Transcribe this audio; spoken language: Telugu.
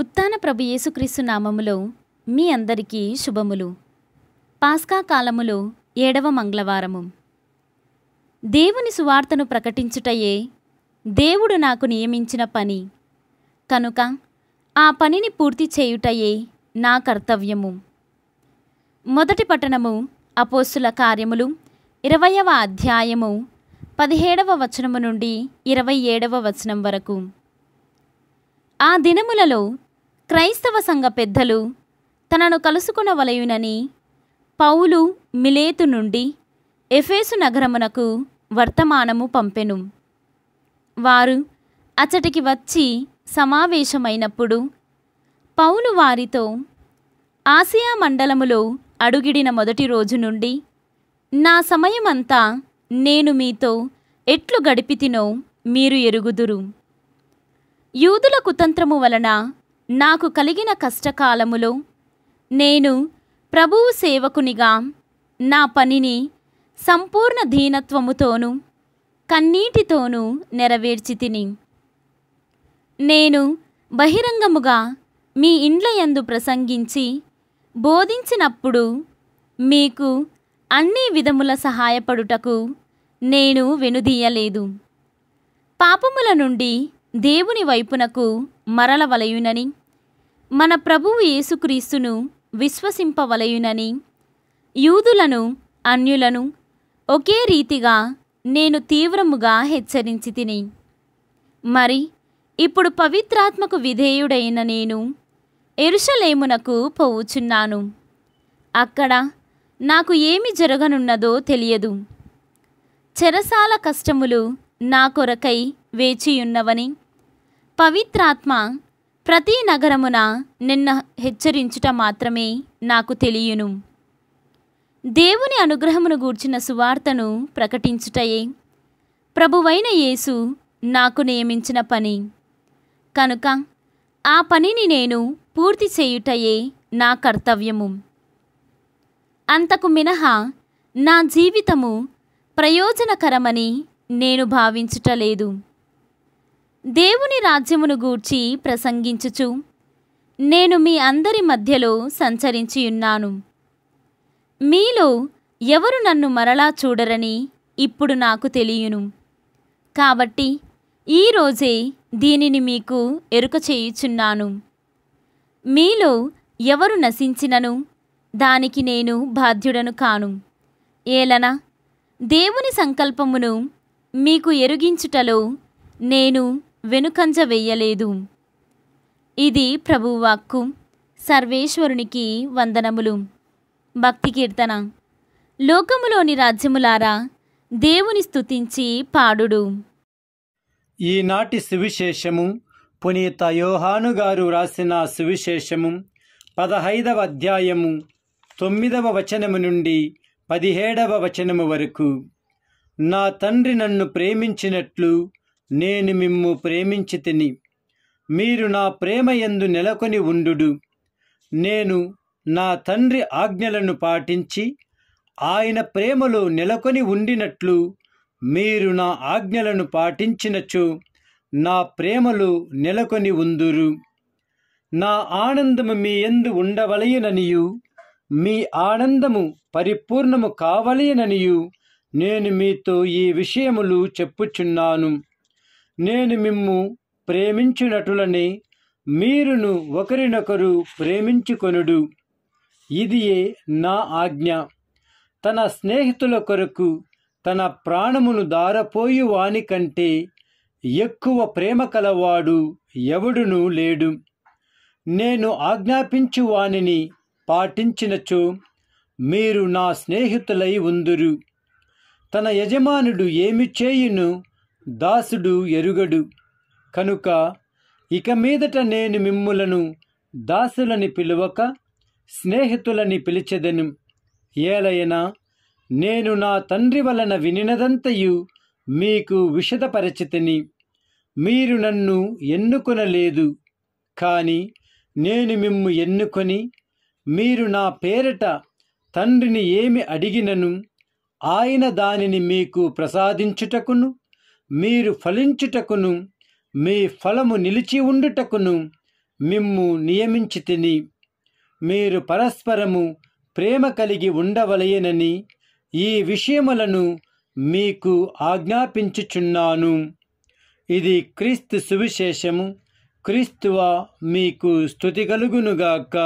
ఉత్తాన ప్రభు యేసుక్రీస్తు నామములో మీ అందరికీ శుభములు పాస్కా కాలములో ఏడవ మంగళవారము దేవుని సువార్తను ప్రకటించుటయే దేవుడు నాకు నియమించిన పని కనుక ఆ పనిని పూర్తి చేయుటయే నా కర్తవ్యము మొదటి పట్టణము అపోస్తుల కార్యములు ఇరవయవ అధ్యాయము పదిహేడవ వచనము నుండి ఇరవై ఏడవ వచనం వరకు ఆ దినములలో క్రైస్తవ సంఘ పెద్దలు తనను కలుసుకునవలయునని పౌలు మిలేతు నుండి ఎఫేసు నగరమునకు వర్తమానము పంపెను వారు అచటికి వచ్చి సమావేశమైనప్పుడు పౌలు వారితో ఆసియా మండలములో అడుగిడిన మొదటి రోజు నుండి నా సమయమంతా నేను మీతో ఎట్లు గడిపితినో మీరు ఎరుగుదురు యూదుల కుతంత్రము వలన నాకు కలిగిన కష్టకాలములో నేను ప్రభువు సేవకునిగా నా పనిని సంపూర్ణ దీనత్వముతోనూ కన్నీటితోనూ నెరవేర్చి తిని నేను బహిరంగముగా మీ ఇండ్లయందు ప్రసంగించి బోధించినప్పుడు మీకు అన్ని విధముల సహాయపడుటకు నేను వెనుదీయలేదు పాపముల నుండి దేవుని వైపునకు మరలవలయునని మన ప్రభువు యేసుక్రీస్తును విశ్వసింపవలయునని యూదులను అన్యులను ఒకే రీతిగా నేను తీవ్రముగా హెచ్చరించి తిని మరి ఇప్పుడు పవిత్రాత్మకు విధేయుడైన నేను ఎరుషలేమునకు పోవుచున్నాను అక్కడ నాకు ఏమి జరగనున్నదో తెలియదు చెరసాల కష్టములు నా కొరకై వేచియున్నవని పవిత్రాత్మ ప్రతి నగరమున నిన్న హెచ్చరించుట మాత్రమే నాకు తెలియను దేవుని అనుగ్రహమును గూర్చిన సువార్తను ప్రకటించుటయే ప్రభువైన యేసు నాకు నియమించిన పని కనుక ఆ పనిని నేను పూర్తి చేయుటయే నా కర్తవ్యము అంతకు మినహా నా జీవితము ప్రయోజనకరమని నేను భావించుటలేదు దేవుని రాజ్యమును గూర్చి ప్రసంగించుచు నేను మీ అందరి మధ్యలో సంచరించియున్నాను మీలో ఎవరు నన్ను మరలా చూడరని ఇప్పుడు నాకు తెలియను కాబట్టి ఈరోజే దీనిని మీకు ఎరుక చేయుచున్నాను మీలో ఎవరు నశించినను దానికి నేను బాధ్యుడను కాను ఏలన దేవుని సంకల్పమును మీకు ఎరుగించుటలో నేను వెనుకంజ వెయ్యలేదు ఇది ప్రభువాక్కు సర్వేశ్వరునికి వందనములు భక్తి కీర్తన లోకములోని రాజ్యములారా దేవుని స్థుతించి పాడుడు ఈనాటి సువిశేషము పునీత యోహాను గారు రాసిన సువిశేషము పదహైదవ అధ్యాయము తొమ్మిదవ వచనము నుండి పదిహేడవ వచనము వరకు నా తండ్రి నన్ను ప్రేమించినట్లు నేను మిమ్ము ప్రేమించితిని మీరు నా ప్రేమ ఎందు నెలకొని ఉండు నేను నా తండ్రి ఆజ్ఞలను పాటించి ఆయన ప్రేమలో నెలకొని ఉండినట్లు మీరు నా ఆజ్ఞలను పాటించినచో నా ప్రేమలో నెలకొని ఉందురు నా ఆనందము మీ ఎందు ఉండవలయననియు మీ ఆనందము పరిపూర్ణము కావలయననియు నేను మీతో ఈ విషయములు చెప్పుచున్నాను నేను మిమ్ము ప్రేమించునటులనే మీరును ఒకరినొకరు ప్రేమించుకొనుడు ఇదియే నా ఆజ్ఞ తన స్నేహితుల కొరకు తన ప్రాణమును దారపోయి వాని కంటే ఎక్కువ ప్రేమ కలవాడు ఎవడునూ లేడు నేను ఆజ్ఞాపించు వానిని పాటించినచో మీరు నా స్నేహితులై ఉందురు తన యజమానుడు ఏమి చేయును దాసుడు ఎరుగడు కనుక ఇక మీదట నేను మిమ్ములను దాసులని పిలువక స్నేహితులని పిలిచెదెను ఏలయనా నేను నా తండ్రి వలన వినినదంతయు మీకు విషదపరచితిని మీరు నన్ను ఎన్నుకొనలేదు కాని నేను మిమ్ము ఎన్నుకొని మీరు నా పేరట తండ్రిని ఏమి అడిగినను ఆయన దానిని మీకు ప్రసాదించుటకును మీరు ఫలించుటకును మీ ఫలము నిలిచి ఉండుటకును మిమ్ము నియమించి తిని మీరు పరస్పరము ప్రేమ కలిగి ఉండవలయనని ఈ విషయములను మీకు ఆజ్ఞాపించుచున్నాను ఇది క్రీస్తు సువిశేషము క్రీస్తువా మీకు స్థుతి కలుగునుగాక